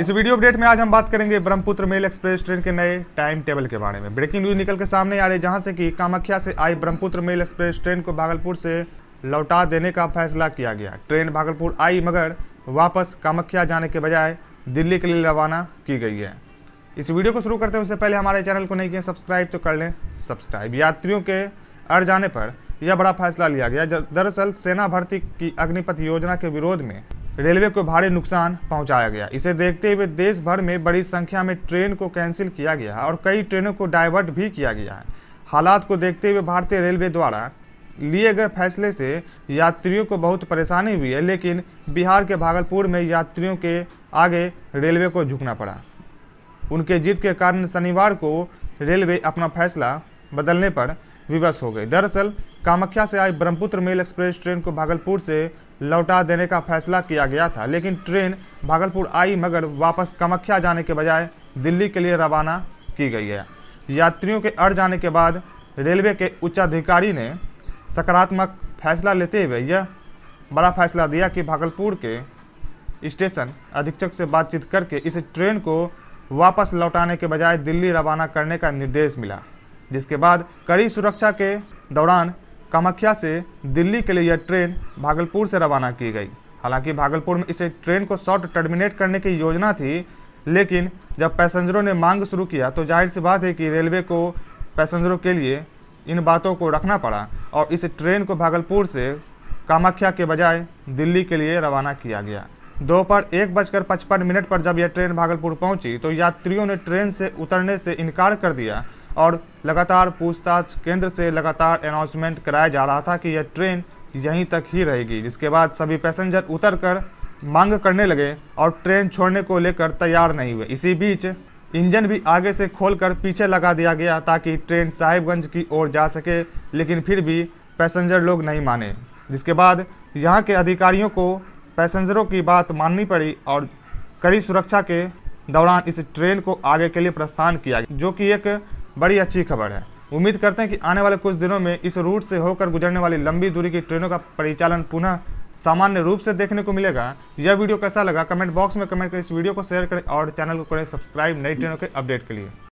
इस video update में आज हम बात करेंगे ब्रह्मपुत्र मेल एक्सप्रेस ट्रेन के नए टाइम टेबल के बारे में ब्रेकिंग न्यूज निकल के सामने आ रही जहां से कि कामाख्या से आई ब्रह्मपुत्र मेल एक्सप्रेस ट्रेन को भागलपुर से लौटा देने का फैसला किया गया ट्रेन भागलपुर आई मगर वापस कामाख्या जाने के बजाय दिल्ली के लिए रवाना की गई है इस वीडियो को शुरू करते हैं उससे पहले हमारे चैनल को नहीं किया सब्सक्राइब तो कर लें सब्सक्राइब यात्रियों के अड़ जाने पर यह बड़ा फैसला लिया गया दरअसल सेना भर्ती की अग्निपथ योजना के विरोध में रेलवे को भारी नुकसान पहुंचाया गया इसे देखते हुए देश भर में बड़ी संख्या में ट्रेन को कैंसिल किया गया है और कई ट्रेनों को डाइवर्ट भी किया गया है हालात को देखते हुए भारतीय रेलवे द्वारा लिए गए फैसले से यात्रियों को बहुत परेशानी हुई है लेकिन बिहार के भागलपुर में यात्रियों के आगे रेलवे को झुकना पड़ा उनके जीत के कारण शनिवार को रेलवे अपना फैसला बदलने पर विवश हो गई दरअसल कामख्या से आई ब्रह्मपुत्र मेल एक्सप्रेस ट्रेन को भागलपुर से लौटा देने का फैसला किया गया था लेकिन ट्रेन भागलपुर आई मगर वापस कमख्या जाने के बजाय दिल्ली के लिए रवाना की गई है यात्रियों के अड़ जाने के बाद रेलवे के उच्चाधिकारी ने सकारात्मक फैसला लेते हुए यह बड़ा फैसला दिया कि भागलपुर के स्टेशन अधीक्षक से बातचीत करके इस ट्रेन को वापस लौटाने के बजाय दिल्ली रवाना करने का निर्देश मिला जिसके बाद कड़ी सुरक्षा के दौरान कामाख्या से दिल्ली के लिए यह ट्रेन भागलपुर से रवाना की गई हालांकि भागलपुर में इसे ट्रेन को शॉर्ट टर्मिनेट करने की योजना थी लेकिन जब पैसेंजरों ने मांग शुरू किया तो जाहिर सी बात है कि रेलवे को पैसेंजरों के लिए इन बातों को रखना पड़ा और इस ट्रेन को भागलपुर से कामाख्या के बजाय दिल्ली के लिए रवाना किया गया दोपहर एक बजकर पचपन मिनट पर जब यह ट्रेन भागलपुर पहुंची तो यात्रियों ने ट्रेन से उतरने से इनकार कर दिया और लगातार पूछताछ केंद्र से लगातार अनाउंसमेंट कराया जा रहा था कि यह ट्रेन यहीं तक ही रहेगी जिसके बाद सभी पैसेंजर उतर कर मांग करने लगे और ट्रेन छोड़ने को लेकर तैयार नहीं हुए इसी बीच इंजन भी आगे से खोलकर पीछे लगा दिया गया ताकि ट्रेन साहिबगंज की ओर जा सके लेकिन फिर भी पैसेंजर लोग नहीं माने जिसके बाद यहाँ के अधिकारियों को पैसेंजरों की बात माननी पड़ी और कड़ी सुरक्षा के दौरान इस ट्रेन को आगे के लिए प्रस्थान किया जो कि एक बड़ी अच्छी खबर है उम्मीद करते हैं कि आने वाले कुछ दिनों में इस रूट से होकर गुजरने वाली लंबी दूरी की ट्रेनों का परिचालन पुनः सामान्य रूप से देखने को मिलेगा यह वीडियो कैसा लगा कमेंट बॉक्स में कमेंट करें इस वीडियो को शेयर करें और चैनल को करें सब्सक्राइब नई ट्रेनों के अपडेट के लिए